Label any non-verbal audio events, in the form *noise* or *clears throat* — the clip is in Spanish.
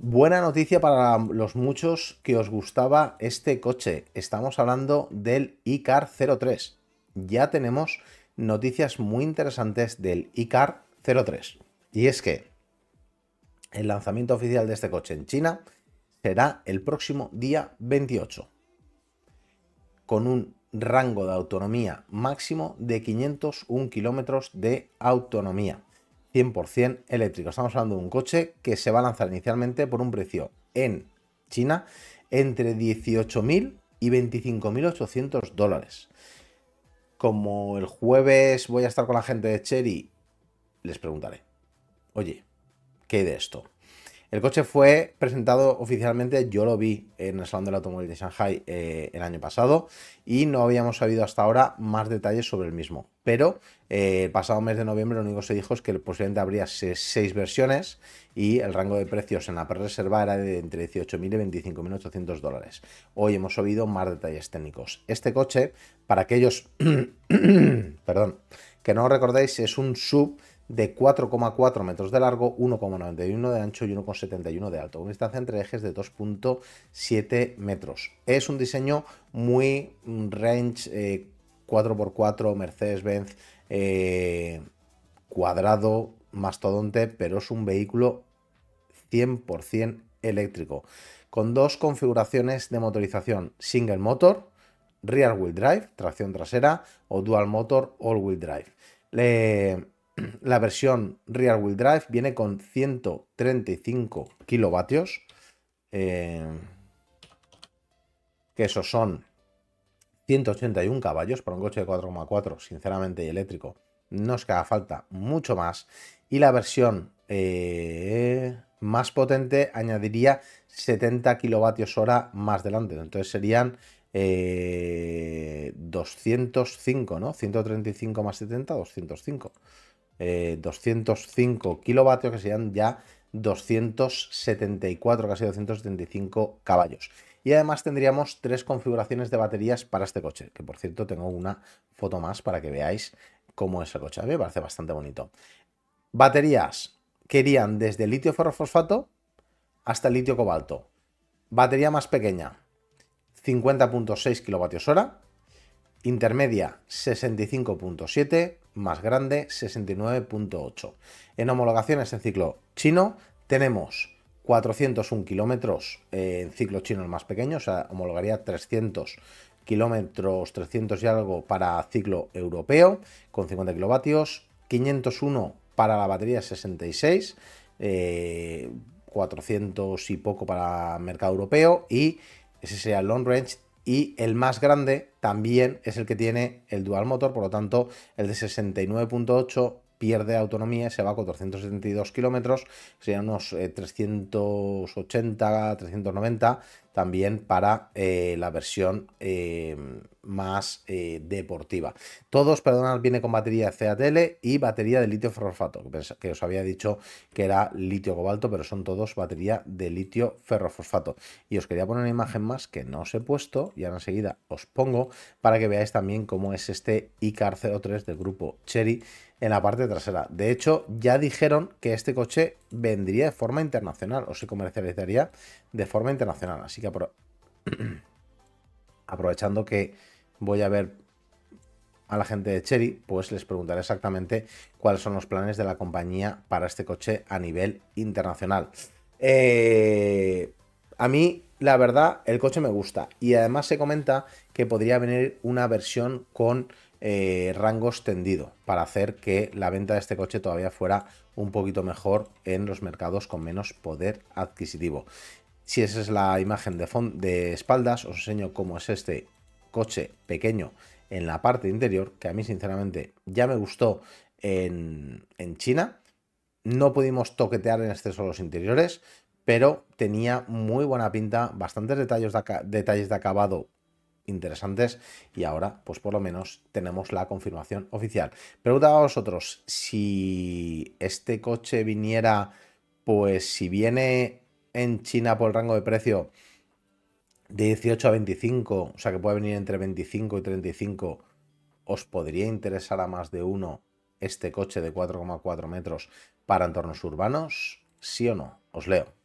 Buena noticia para los muchos que os gustaba este coche. Estamos hablando del iCar 03. Ya tenemos noticias muy interesantes del iCar 03. Y es que el lanzamiento oficial de este coche en China será el próximo día 28, con un rango de autonomía máximo de 501 kilómetros de autonomía. 100% eléctrico. Estamos hablando de un coche que se va a lanzar inicialmente por un precio en China entre 18.000 y 25.800 dólares. Como el jueves voy a estar con la gente de Cherry, les preguntaré, oye, ¿qué de esto? El coche fue presentado oficialmente, yo lo vi en el Salón del Automóvil de Shanghai eh, el año pasado y no habíamos sabido hasta ahora más detalles sobre el mismo. Pero eh, el pasado mes de noviembre lo único que se dijo es que posiblemente habría seis versiones y el rango de precios en la pre-reserva era de entre 18.000 y 25.800 dólares. Hoy hemos oído más detalles técnicos. Este coche, para aquellos *clears throat* perdón, que no recordáis, es un sub de 4,4 metros de largo, 1,91 de ancho y 1,71 de alto, con distancia entre ejes de 2,7 metros. Es un diseño muy mm, range 4x4 eh, Mercedes-Benz eh, cuadrado mastodonte, pero es un vehículo 100% eléctrico, con dos configuraciones de motorización, single motor, rear wheel drive, tracción trasera, o dual motor, all wheel drive la versión Rear Wheel Drive viene con 135 kilovatios, eh, que eso son 181 caballos para un coche de 4,4, sinceramente, y eléctrico. No es que haga falta mucho más. Y la versión eh, más potente añadiría 70 kilovatios hora más delante. Entonces serían 205, eh, ¿no? 135 más 70, 205. 205 eh, kilovatios, que serían ya 274, casi 275 caballos. Y además tendríamos tres configuraciones de baterías para este coche, que por cierto tengo una foto más para que veáis cómo es el coche. A mí me parece bastante bonito. Baterías que irían desde litio ferrofosfato hasta litio cobalto. Batería más pequeña, 50.6 hora. Intermedia, 65.7 más grande 69.8. En homologaciones en ciclo chino tenemos 401 kilómetros eh, en ciclo chino el más pequeño, o sea, homologaría 300 kilómetros, 300 y algo para ciclo europeo con 50 kilovatios, 501 para la batería 66, 400 eh, y poco para mercado europeo y ese sea long range y el más grande también es el que tiene el dual motor, por lo tanto el de 69.8 pierde autonomía, se va a 472 kilómetros, serían unos 380, eh, 390 también para eh, la versión em, más eh, deportiva. Todos, perdonad, viene con batería CATL y batería de litio ferrofosfato, que os había dicho que era litio cobalto, pero son todos batería de litio ferrofosfato. Y os quería poner una imagen más que no os he puesto, y ahora enseguida os pongo para que veáis también cómo es este ICAR 03 del grupo Cherry en la parte trasera. De hecho, ya dijeron que este coche vendría de forma internacional o se comercializaría de forma internacional. Así que *clears throat* aprovechando que voy a ver a la gente de Cherry, pues les preguntaré exactamente cuáles son los planes de la compañía para este coche a nivel internacional. Eh, a mí, la verdad, el coche me gusta. Y además se comenta que podría venir una versión con eh, rangos tendido para hacer que la venta de este coche todavía fuera un poquito mejor en los mercados con menos poder adquisitivo. Si esa es la imagen de, de espaldas, os enseño cómo es este coche pequeño en la parte interior, que a mí sinceramente ya me gustó en, China. No pudimos toquetear en exceso los interiores, pero tenía muy buena pinta, bastantes detalles de, detalles de acabado interesantes y ahora pues por lo menos tenemos la confirmación oficial. pregunta a vosotros si este coche viniera, pues si viene en China por el rango de precio de 18 a 25, o sea que puede venir entre 25 y 35, ¿os podría interesar a más de uno este coche de 4,4 metros para entornos urbanos? ¿Sí o no? Os leo.